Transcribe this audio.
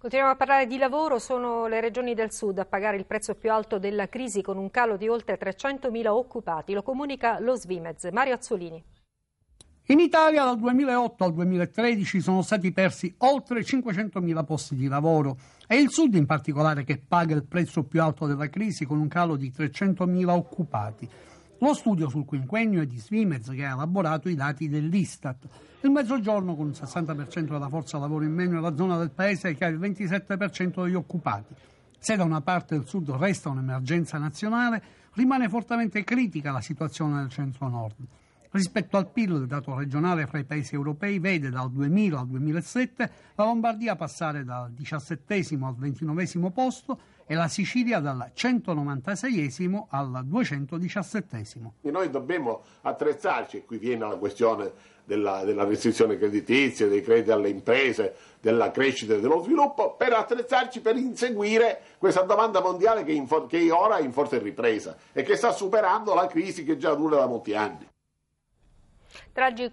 Continuiamo a parlare di lavoro, sono le regioni del sud a pagare il prezzo più alto della crisi con un calo di oltre 300.000 occupati, lo comunica lo Svimez. Mario Azzolini. In Italia dal 2008 al 2013 sono stati persi oltre 500.000 posti di lavoro. È il sud in particolare che paga il prezzo più alto della crisi con un calo di 300.000 occupati. Lo studio sul quinquennio è di Svimez che ha elaborato i dati dell'Istat. Il mezzogiorno con il 60% della forza lavoro in meno è la zona del paese che ha il 27% degli occupati. Se da una parte il sud resta un'emergenza nazionale, rimane fortemente critica la situazione del centro-nord. Rispetto al PIL, dato regionale fra i paesi europei, vede dal 2000 al 2007 la Lombardia passare dal 17 al 29 posto e la Sicilia dal 196 al 217. E noi dobbiamo attrezzarci, qui viene la questione della, della restrizione creditizia, dei crediti alle imprese, della crescita e dello sviluppo, per attrezzarci per inseguire questa domanda mondiale che, in, che ora è in forte ripresa e che sta superando la crisi che già dura da molti anni. tradico